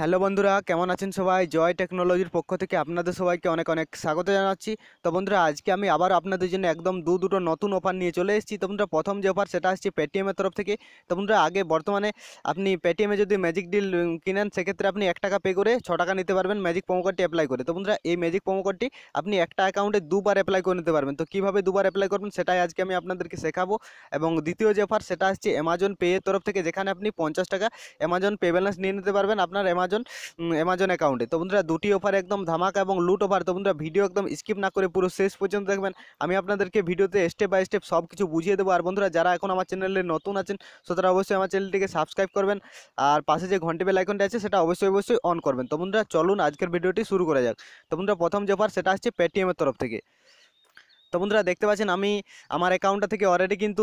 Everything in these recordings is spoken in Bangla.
হ্যালো বন্ধুরা কেমন আছেন সবাই জয় টেকনোলজির পক্ষ থেকে আপনাদের সবাইকে অনেক অনেক স্বাগত জানাচ্ছি তো বন্ধুরা আজকে আমি আবার আপনাদের জন্য একদম দু দুটো নতুন অফার নিয়ে চলে এসেছি তো বন্ধুরা প্রথম যে অফার সেটা আসছে পেটিএমের তরফ থেকে তো বন্ধুরা আগে বর্তমানে আপনি পেটিএমে যদি ম্যাজিক ডিল কিনেন সেক্ষেত্রে আপনি এক টাকা পে করে ছ টাকা নিতে পারবেন ম্যাজিক কোডটি অ্যাপ্লাই করে তো বন্ধুরা এই ম্যাজিক কোডটি আপনি একটা অ্যাকাউন্টে দুবার অ্যাপ্লাই করে নিতে পারবেন তো কীভাবে দুবার অ্যাপ্লাই করবেন সেটাই আজকে আমি আপনাদেরকে শেখাবো এবং দ্বিতীয় যে অফার সেটা আসছে অ্যামাজন পে এর তরফ থেকে যেখানে আপনি পঞ্চাশ টাকা অ্যামাজন পে ব্যালেন্স নিয়ে নিতে পারবেন আপনার অ্যামাজন অ্যামাজন অ্যাকাউন্টে তো বন্ধুরা দুটি অফার একদম ধামাকা এবং লুট অফার তো বন্ধুরা ভিডিও একদম স্কিপ না করে পুরো শেষ পর্যন্ত দেখবেন আমি আপনাদেরকে ভিডিওতে স্টেপ বাই স্টেপ সব কিছু বুঝিয়ে দেবো আর বন্ধুরা যারা এখন আমার চ্যানেলে নতুন আছেন সো তারা অবশ্যই আমার চ্যানেলটিকে সাবস্ক্রাইব করবেন আর পাশে যে ঘন্টে বেল আইকনটা আছে সেটা অবশ্যই অবশ্যই অন করবেন তো বন্ধুরা চলুন আজকের ভিডিওটি শুরু করা যাক তো বন্ধুরা প্রথম যে অফার সেটা আসছে পেটিএমের তরফ থেকে তো বন্ধুরা দেখতে পাচ্ছেন আমি আমার অ্যাকাউন্টটা থেকে অলরেডি কিন্তু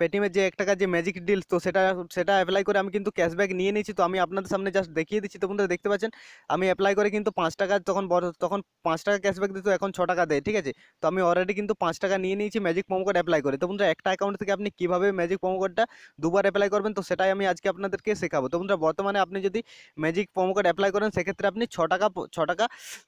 পেটিএমের যে এক টাকার যে ম্যাজিক ডিল তো সেটা সেটা অ্যাপ্লাই করে আমি কিন্তু ক্যাশব্যাক নিয়ে নিয়েছি তো আমি আপনাদের সামনে জাস্ট দেখিয়ে দিচ্ছি তো বন্ধুরা দেখতে পাচ্ছেন আমি অ্যাপ্লাই করে কিন্তু পাঁচ টাকা তখন তখন পাঁচ টাকা ক্যাশব্যাক দিত এখন ছ টাকা দেয় ঠিক আছে তো আমি অলরেডি কিন্তু পাঁচ টাকা নিয়ে নিয়েছি ম্যাজিক প্রোমো কোড অ্যাপ্লাই করে তো বন্ধুরা একটা অ্যাকাউন্ট থেকে আপনি কীভাবে ম্যাজিক প্রোমো কোডটা দুবার অ্যাপ্লাই করবেন তো সেটাই আমি আজকে আপনাদেরকে শেখাবো তো বন্ধুরা বর্তমানে আপনি যদি ম্যাজিক প্রোমো কোড অ্যাপ্লাই করেন সেক্ষেত্রে আপনি ছ টাকা ছ টাকা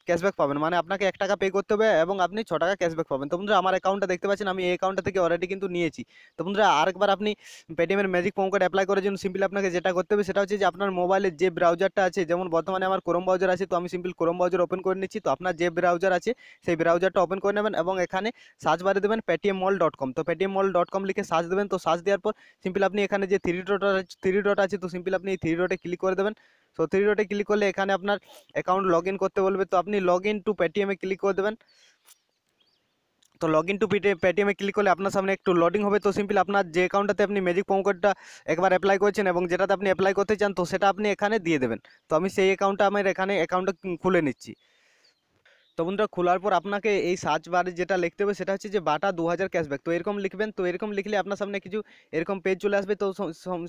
ক্যাশব্যাক পাবেন মানে আপনাকে এক টাকা পে করতে হবে এবং আপনি ছ টাকা ক্যাশব্যাক পাবেন পাবেন তো বন্ধুরা আমার অ্যাকাউন্টটা দেখতে পাচ্ছেন আমি এই অ্যাকাউন্টটা থেকে অলরেডি কিন্তু নিয়েছি তো বন্ধুরা আরেকবার আপনি পেটিএমের ম্যাজিক প্রোমো কোড অ্যাপ্লাই করার জন্য সিম্পলি আপনাকে যেটা করতে হবে সেটা হচ্ছে যে আপনার মোবাইলে যে ব্রাউজারটা আছে যেমন বর্তমানে আমার ক্রোম ব্রাউজার আছে তো আমি সিম্পল ক্রোম ব্রাউজার ওপেন করে নিচ্ছি তো আপনার যে ব্রাউজার আছে সেই ব্রাউজারটা ওপেন করে নেবেন এবং এখানে সার্চ বারে দেবেন পেটিএম মল ডট কম তো পেটিএম মল ডট কম লিখে সার্চ দেবেন তো সার্চ দেওয়ার পর সিম্পল আপনি এখানে যে থ্রি ডট থ্রি ডট আছে তো সিম্পল আপনি এই থ্রি ডটে ক্লিক করে দেবেন সো থ্রি ডটে ক্লিক করলে এখানে আপনার অ্যাকাউন্ট লগ করতে বলবে তো আপনি লগ ইন টু পেটিএমে ক্লিক করে দেবেন তো লগ ইন টু পেটিএমে ক্লিক করলে আপনার সামনে একটু লোডিং হবে তো সিম্পল আপনার যে অ্যাকাউন্টটাতে আপনি ম্যাজিক প্রোমো কোডটা একবার অ্যাপ্লাই করেছেন এবং যেটাতে আপনি অ্যাপ্লাই করতে চান তো সেটা আপনি এখানে দিয়ে দেবেন তো আমি সেই অ্যাকাউন্টটা আমার এখানে অ্যাকাউন্টটা খুলে নিচ্ছি তো বন্ধুরা খোলার পর আপনাকে এই সার্চ বারে যেটা লিখতে হবে সেটা হচ্ছে যে বাটা দু হাজার ক্যাশব্যাক তো এরকম লিখবেন তো এরকম লিখলে আপনার সামনে কিছু এরকম পেজ চলে আসবে তো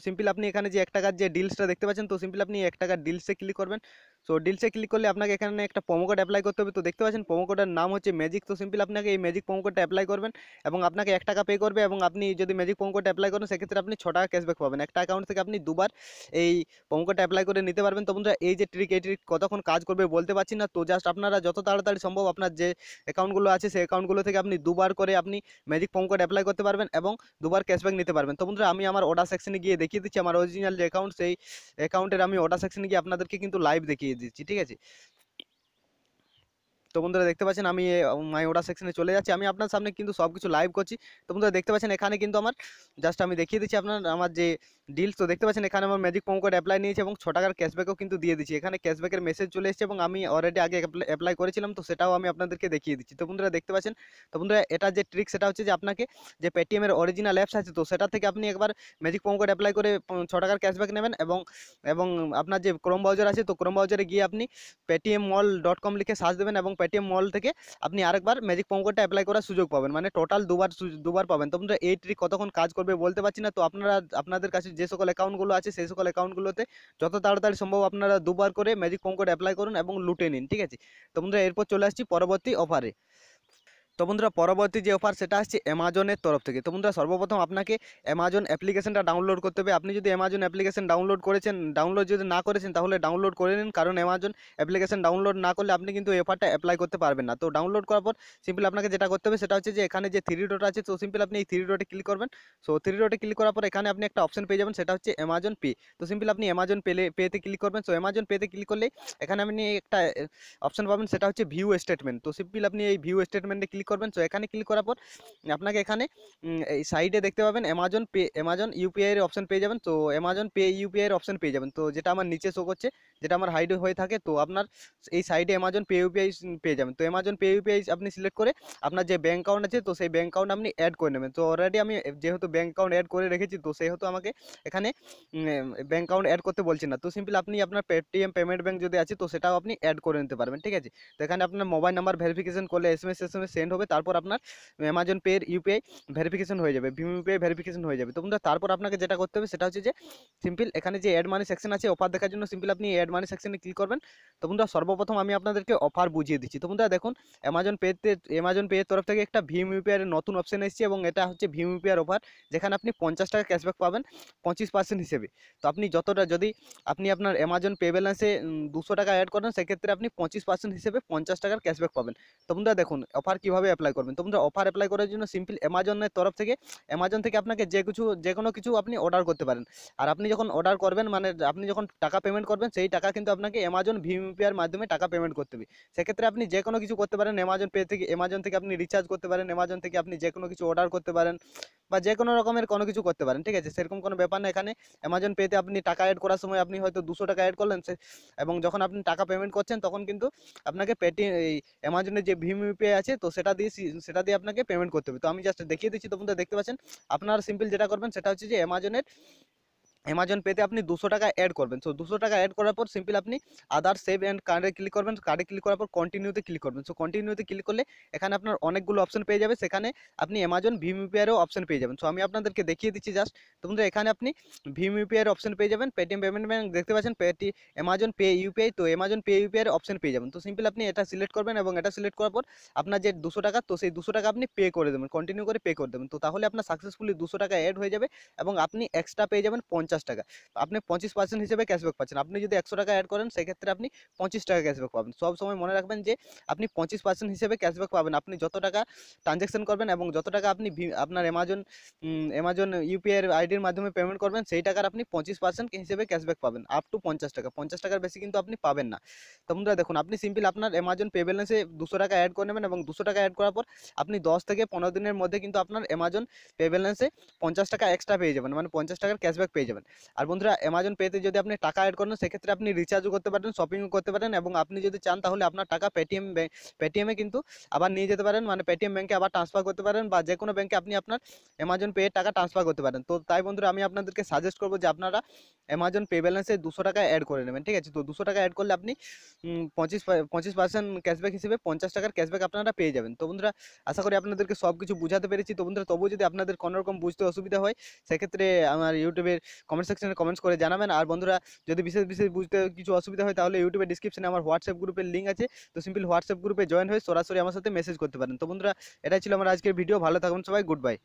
সিম্পল আপনি এখানে যে এক টাকার যে ডিলসটা দেখতে পাচ্ছেন তো সিম্পল আপনি এক টাকার ডিলসে ক্লিক করবেন সো ডিলসে ক্লিক করলে আপনাকে এখানে একটা প্রোমো কোড অ্যাপ্লাই করতে হবে তো দেখতে পাচ্ছেন প্রোমো কোডের নাম হচ্ছে ম্যাজিক তো সিম্পল আপনাকে এই ম্যাজিক প্রোমো কোডটা অ্যাপ্লাই করবেন এবং আপনাকে এক টাকা পে করবে এবং আপনি যদি ম্যাজিক প্রোমো কোডটা অ্যাপ্লাই করেন সেক্ষেত্রে আপনি ছ টাকা ক্যাশব্যাক পাবেন একটা অ্যাকাউন্ট থেকে আপনি দুবার এই প্রোমো কোডটা অ্যাপ্লাই করে নিতে পারবেন তো বন্ধুরা এই যে ট্রিক এই ট্রিক কতক্ষণ কাজ করবে বলতে পারছি না তো জাস্ট আপনারা যত তাড়াতাড়ি তাড়াতাড়ি সম্ভব আপনার যে অ্যাকাউন্টগুলো আছে সেই অ্যাকাউন্টগুলো থেকে আপনি দুবার করে আপনি ম্যাজিক পম কোড অ্যাপ্লাই করতে পারবেন এবং দুবার ক্যাশব্যাক নিতে পারবেন তো বন্ধুরা আমি আমার অর্ডার সেকশনে গিয়ে দেখিয়ে দিচ্ছি আমার অরিজিনাল যে অ্যাকাউন্ট সেই অ্যাকাউন্টের আমি অর্ডার সেকশনে গিয়ে আপনাদেরকে কিন্তু লাইভ দেখিয়ে দিচ্ছি ঠিক আছে তো বন্ধুরা দেখতে পাচ্ছেন আমি মাই ওডা সেকশনে চলে যাচ্ছি আমি আপনার সামনে কিন্তু সব কিছু লাইভ করছি তো বন্ধুরা দেখতে পাচ্ছেন এখানে কিন্তু আমার জাস্ট আমি দেখিয়ে দিচ্ছি আপনার আমার যে ডিলস তো দেখতে পাচ্ছেন এখানে আমার ম্যাজিক প্রোমো কোড অ্যাপ্লাই নিয়েছে এবং ছ টাকার ক্যাশব্যাকও কিন্তু দিয়ে দিচ্ছি এখানে ক্যাশব্যাকের মেসেজ চলে এসেছে এবং আমি অলরেডি আগে অ্যাপ্লাই করেছিলাম তো সেটাও আমি আপনাদেরকে দেখিয়ে দিচ্ছি তো বন্ধুরা দেখতে পাচ্ছেন তো বন্ধুরা এটা যে ট্রিক সেটা হচ্ছে যে আপনাকে যে পেটিএমের অরিজিনাল অ্যাপস আছে তো সেটা থেকে আপনি একবার ম্যাজিক প্রোমো কোড অ্যাপ্লাই করে ছ টাকার ক্যাশব্যাক নেবেন এবং এবং আপনার যে ক্রোম ব্রাউজার আছে তো ক্রোম ব্রাউজারে গিয়ে আপনি পেটিএম মল ডট কম লিখে সার্চ দেবেন এবং পেটিএম মল থেকে আপনি আরেকবার ম্যাজিক কোডটা অ্যাপ্লাই করার সুযোগ পাবেন মানে টোটাল দুবার দুবার পাবেন তোমরা এই ট্রিক কতক্ষণ কাজ করবে বলতে পারছি না তো আপনারা আপনাদের কাছে যে সকল অ্যাকাউন্টগুলো আছে সেই সকল অ্যাকাউন্টগুলোতে যত তাড়াতাড়ি সম্ভব আপনারা দুবার করে ম্যাজিক কোড অ্যাপ্লাই করুন এবং লুটে নিন ঠিক আছে বন্ধুরা এরপর চলে আসছি পরবর্তী অফারে তো বন্ধুরা পরবর্তী যে অফার সেটা আসছে অ্যামাজনের তরফ থেকে তো বন্ধুরা সর্বপ্রথম আপনাকে অ্যামাজন অ্যাপ্লিকেশনটা ডাউনলোড করতে হবে আপনি যদি অ্যামাজন অ্যাপ্লিকেশন ডাউনলোড করেছেন ডাউনলোড যদি না করেছেন তাহলে ডাউনলোড করে নিন কারণ অ্যামাজন অ্যাপ্লিকেশন ডাউনলোড না করলে আপনি কিন্তু অফারটা অ্যাপ্লাই করতে পারবেন না তো ডাউনলোড করার পর সিম্পল আপনাকে যেটা করতে হবে সেটা হচ্ছে যে এখানে যে থ্রি ডট আছে তো সিম্পল আপনি এই থ্রি ডটে ক্লিক করবেন সো থ্রি ডটে ক্লিক করার পর এখানে আপনি একটা অপশন পেয়ে যাবেন সেটা হচ্ছে অ্যামাজন পে তো সিম্পল আপনি অ্যামাজন পেলে পেতে ক্লিক করবেন সো অ্যামাজন পেতে ক্লিক করলে এখানে আপনি একটা অপশন পাবেন সেটা হচ্ছে ভিউ স্টেটমেন্ট তো সিম্পল আপনি এই ভিউ স্টেটমেন্টে ক্লিক ক্লিক করবেন তো এখানে ক্লিক করার পর আপনাকে এখানে এই সাইডে দেখতে পাবেন অ্যামাজন পে অ্যামাজন ইউপিআইয়ের অপশন পেয়ে যাবেন তো অ্যামাজন পে ইউপিআইয়ের অপশন পেয়ে যাবেন তো যেটা আমার নিচে শো করছে যেটা আমার হাইড হয়ে থাকে তো আপনার এই সাইডে অ্যামাজন পে ইউপিআই পেয়ে যাবেন তো অ্যামাজন পে ইউপিআই আপনি সিলেক্ট করে আপনার যে ব্যাঙ্ক অ্যাকাউন্ট আছে তো সেই ব্যাঙ্ক অ্যাকাউন্ট আপনি অ্যাড করে নেবেন তো অলরেডি আমি যেহেতু ব্যাঙ্ক অ্যাকাউন্ট অ্যাড করে রেখেছি তো সেহেতু আমাকে এখানে ব্যাঙ্ক অ্যাকাউন্ট অ্যাড করতে বলছেন না তো সিম্পল আপনি আপনার পেটিএম পেমেন্ট ব্যাঙ্ক যদি আছে তো সেটাও আপনি অ্যাড করে নিতে পারবেন ঠিক আছে তো এখানে আপনার মোবাইল নাম্বার ভেরিফিকেশন করলে S M S S M S send হবে তারপর আপনার অ্যামাজন পের ইউপিআই ভেরিফিকেশন হয়ে যাবে ভিম ইউপিআই ভেরিফিকেশন হয়ে যাবে তো বন্ধুরা তারপর আপনাকে যেটা করতে হবে সেটা হচ্ছে যে সিম্পল এখানে যে অ্যাড মানি সেকশন আছে অফার দেখার জন্য সিম্পল আপনি অ্যাড মানি সেকশনে ক্লিক করবেন তো বন্ধুরা সর্বপ্রথম আমি আপনাদেরকে অফার বুঝিয়ে দিচ্ছি তো বন্ধুরা দেখুন অ্যামাজন পেতে অ্যামাজন পে এর তরফ থেকে একটা ভিম ইউপিআইয়ের নতুন অপশন এসেছে এবং এটা হচ্ছে ভিম ইউপিআর অফার যেখানে আপনি পঞ্চাশ টাকা ক্যাশব্যাক পাবেন পঁচিশ পার্সেন্ট হিসেবে তো আপনি যতটা যদি আপনি আপনার অ্যামাজন পে ব্যালেন্সে দুশো টাকা অ্যাড করেন সেক্ষেত্রে আপনি পঁচিশ পার্সেন্ট হিসেবে পঞ্চাশ টাকার ক্যাশব্যাক পাবেন তো বন্ধুরা দেখুন অফার কীভাবে কিভাবে অ্যাপ্লাই করবেন তো বন্ধুরা অফার অ্যাপ্লাই করার জন্য সিম্পল অ্যামাজনের তরফ থেকে অ্যামাজন থেকে আপনাকে যে কিছু যে কোনো কিছু আপনি অর্ডার করতে পারেন আর আপনি যখন অর্ডার করবেন মানে আপনি যখন টাকা পেমেন্ট করবেন সেই টাকা কিন্তু আপনাকে অ্যামাজন ভিমপিআর মাধ্যমে টাকা পেমেন্ট করতে হবে সেক্ষেত্রে আপনি যে কোনো কিছু করতে পারেন অ্যামাজন পে থেকে অ্যামাজন থেকে আপনি রিচার্জ করতে পারেন অ্যামাজন থেকে আপনি যে কোনো কিছু অর্ডার করতে পারেন বা যে কোনো রকমের কোনো কিছু করতে পারেন ঠিক আছে সেরকম কোনো ব্যাপার না এখানে অ্যামাজন পেতে আপনি টাকা অ্যাড করার সময় আপনি হয়তো দুশো টাকা অ্যাড করলেন এবং যখন আপনি টাকা পেমেন্ট করছেন তখন কিন্তু আপনাকে পেটিএম এই অ্যামাজনের যে ভিম ইউপিআই আছে তো সেটা দিয়ে সেটা দিয়ে আপনাকে পেমেন্ট করতে হবে তো আমি জাস্ট দেখিয়ে দিচ্ছি তো বন্ধুরা দেখতে পাচ্ছেন আপনার সিম্পল যেটা করবেন সেটা হচ্ছে যে অ্যামাজনের অ্যামাজন পেতে আপনি দুশো টাকা অ্যাড করবেন সো দুশো টাকা অ্যাড করার পর সিম্পল আপনি আদার সেভ অ্যান্ড কার্ডে ক্লিক করবেন কার্ডে ক্লিক করার পর কন্টিনিউতে ক্লিক করবেন সো কন্টিনিউতে ক্লিক করলে এখানে আপনার অনেকগুলো অপশন পেয়ে যাবে সেখানে আপনি অ্যামাজন ভিম ইউপিআরও অপশন পেয়ে যাবেন সো আমি আপনাদেরকে দেখিয়ে দিচ্ছি জাস্ট তো বন্ধুরা এখানে আপনি ভিম ইউপিআইয়ের অপশন পেয়ে যাবেন পেটিএম পেমেন্ট ব্যাঙ্ক দেখতে পাচ্ছেন পেটি অ্যামাজন পে ইউপিআই তো অ্যামাজন পে ইউপিআইয়ের অপশন পেয়ে যাবেন তো সিম্পল আপনি এটা সিলেক্ট করবেন এবং এটা সিলেক্ট করার পর আপনার যে দুশো টাকা তো সেই দুশো টাকা আপনি পে করে দেবেন কন্টিনিউ করে পে করে দেবেন তো তাহলে আপনার সাকসেসফুলি দুশো টাকা অ্যাড হয়ে যাবে এবং আপনি এক্সট্রা পেয়ে যাবেন পঞ্চাশ পঞ্চাশ টাকা আপনি পঁচিশ পার্সেন্ট হিসেবে ক্যাশব্যাক পাচ্ছেন আপনি যদি একশো টাকা অ্যাড করেন সেক্ষেত্রে আপনি পঁচিশ টাকা ক্যাশব্যাক পাবেন সব সময় মনে রাখবেন যে আপনি পঁচিশ পার্সেন্ট হিসেবে ক্যাশব্যাক পাবেন আপনি যত টাকা ট্রানজ্যাকশন করবেন এবং যত টাকা আপনি আপনার অ্যামাজন অ্যামাজন ইউপিআই আইডির মাধ্যমে পেমেন্ট করবেন সেই টাকার আপনি পঁচিশ পার্সেন্ট হিসেবে ক্যাশব্যাক পাবেন আপ টু পঞ্চাশ টাকা পঞ্চাশ টাকার বেশি কিন্তু আপনি পাবেন না তো বন্ধুরা দেখুন আপনি সিম্পল আপনার অ্যামাজন পে ব্যালেন্সে দুশো টাকা অ্যাড করে নেবেন এবং দুশো টাকা অ্যাড করার পর আপনি দশ থেকে পনেরো দিনের মধ্যে কিন্তু আপনার অ্যামাজন পে ব্যালেন্সে পঞ্চাশ টাকা এক্সট্রা পেয়ে যাবেন মানে পঞ্চাশ টাকার ক্যাশব্যাক পেয়ে যাবেন আর বন্ধুরা অ্যামাজন পেতে যদি আপনি টাকা অ্যাড করেন সেক্ষেত্রে আপনি রিচার্জও করতে পারেন শপিংও করতে পারেন এবং আপনি যদি চান তাহলে আপনার টাকা পেটিএম পেটিএমে কিন্তু আবার নিয়ে যেতে পারেন মানে পেটিএম ব্যাঙ্কে আবার ট্রান্সফার করতে পারেন বা যে কোনো ব্যাঙ্কে আপনি আপনার অ্যামাজন পে টাকা ট্রান্সফার করতে পারেন তো তাই বন্ধুরা আমি আপনাদেরকে সাজেস্ট করবো যে আপনারা অ্যামাজন পে ব্যালেন্সে দুশো টাকা অ্যাড করে নেবেন ঠিক আছে তো দুশো টাকা অ্যাড করলে আপনি পঁচিশ পঁচিশ পার্সেন্ট ক্যাশব্যাক হিসেবে পঞ্চাশ টাকার ক্যাশব্যাক আপনারা পেয়ে যাবেন তো বন্ধুরা আশা করি আপনাদেরকে সব কিছু বুঝাতে পেরেছি তো বন্ধুরা তবুও যদি আপনাদের কোনোরকম বুঝতে অসুবিধা হয় সেক্ষেত্রে আমার ইউটিউবের কমেন্ট সেকশনে কমেন্টস করে জানাবেন আর বন্ধুরা যদি বিশেষ বিশেষ বুঝতে কিছু অসুবিধা হয় তাহলে ইউটিউবে ডিসক্রিপশনে আমার হোয়াটসঅ্যাপ গ্রুপের লিঙ্ক আছে তো সিম্পল হোয়াটসঅ্যাপ গ্রুপে জয়েন হয়ে সরাসরি আমার সাথে মেসেজ করতে পারেন তো বন্ধুরা এটাই ছিল আমার আজকের ভিডিও ভালো থাকুন সবাই গুড বাই